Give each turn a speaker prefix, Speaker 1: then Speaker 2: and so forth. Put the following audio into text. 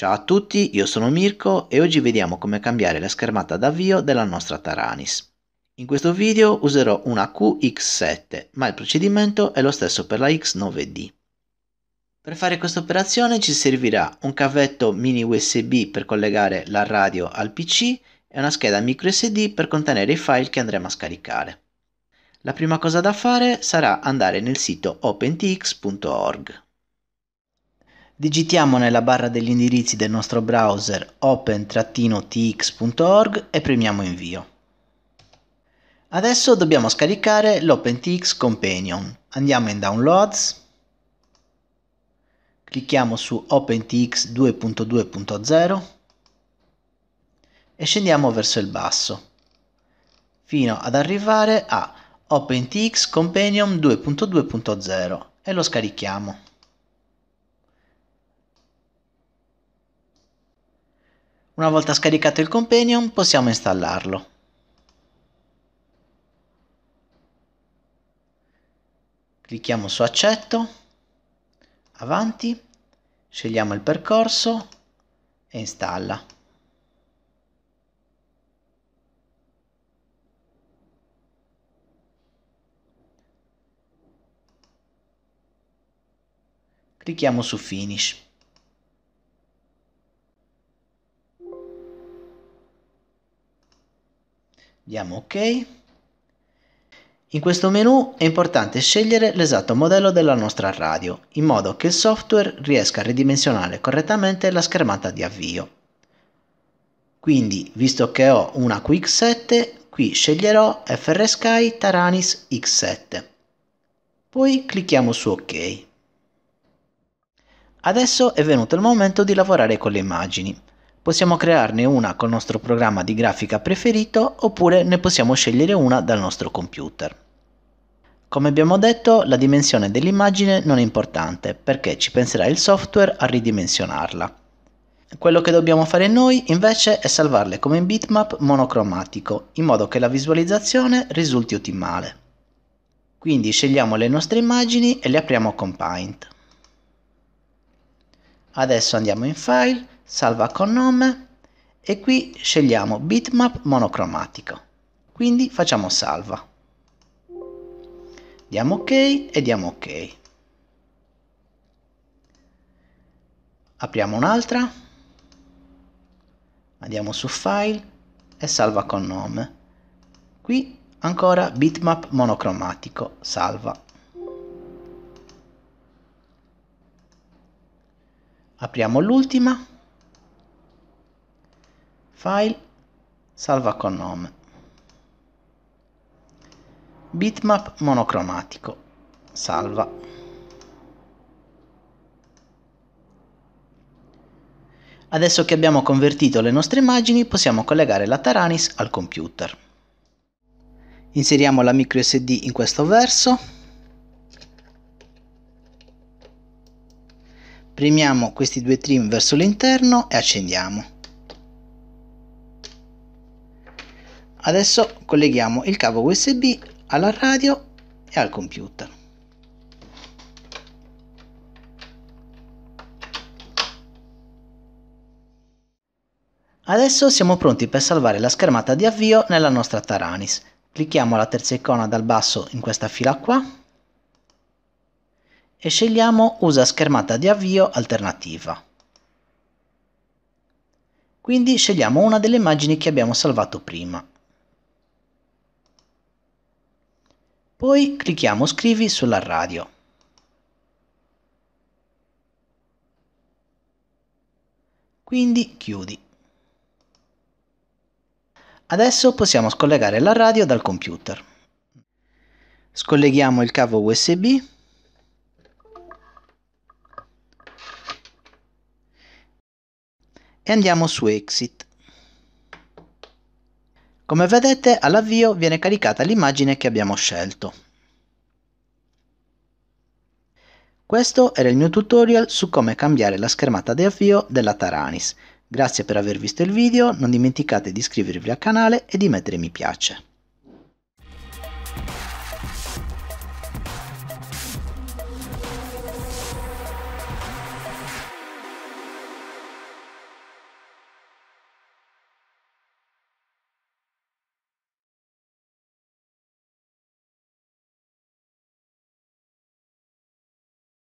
Speaker 1: Ciao a tutti, io sono Mirko e oggi vediamo come cambiare la schermata d'avvio della nostra Taranis. In questo video userò una QX7, ma il procedimento è lo stesso per la X9D. Per fare questa operazione ci servirà un cavetto mini USB per collegare la radio al PC e una scheda microSD per contenere i file che andremo a scaricare. La prima cosa da fare sarà andare nel sito opentx.org. Digitiamo nella barra degli indirizzi del nostro browser open-tx.org e premiamo invio. Adesso dobbiamo scaricare l'OpenTX Companion. Andiamo in Downloads, clicchiamo su OpenTX 2.2.0 e scendiamo verso il basso fino ad arrivare a OpenTX Companion 2.2.0 e lo scarichiamo. Una volta scaricato il Companion possiamo installarlo. Clicchiamo su accetto, avanti, scegliamo il percorso e installa. Clicchiamo su finish. diamo ok in questo menu è importante scegliere l'esatto modello della nostra radio, in modo che il software riesca a ridimensionare correttamente la schermata di avvio. Quindi, visto che ho una QX7, qui sceglierò frsky Taranis X7. Poi clicchiamo su OK. Adesso è venuto il momento di lavorare con le immagini. Possiamo crearne una col nostro programma di grafica preferito oppure ne possiamo scegliere una dal nostro computer. Come abbiamo detto, la dimensione dell'immagine non è importante perché ci penserà il software a ridimensionarla. Quello che dobbiamo fare noi invece è salvarle come in bitmap monocromatico in modo che la visualizzazione risulti ottimale. Quindi scegliamo le nostre immagini e le apriamo con Paint. Adesso andiamo in File salva con nome e qui scegliamo bitmap monocromatico. Quindi facciamo salva. Diamo ok e diamo ok. Apriamo un'altra, andiamo su file e salva con nome. Qui ancora bitmap monocromatico, salva. Apriamo l'ultima File, salva con nome. Bitmap monocromatico, salva. Adesso che abbiamo convertito le nostre immagini possiamo collegare la Taranis al computer. Inseriamo la micro SD in questo verso. Premiamo questi due trim verso l'interno e accendiamo. Adesso colleghiamo il cavo USB alla radio e al computer. Adesso siamo pronti per salvare la schermata di avvio nella nostra Taranis. Clicchiamo la terza icona dal basso in questa fila qua e scegliamo usa schermata di avvio alternativa. Quindi scegliamo una delle immagini che abbiamo salvato prima Poi clicchiamo Scrivi sulla radio. Quindi chiudi. Adesso possiamo scollegare la radio dal computer. Scolleghiamo il cavo USB e andiamo su Exit. Come vedete all'avvio viene caricata l'immagine che abbiamo scelto. Questo era il mio tutorial su come cambiare la schermata di avvio della Taranis. Grazie per aver visto il video, non dimenticate di iscrivervi al canale e di mettere mi piace.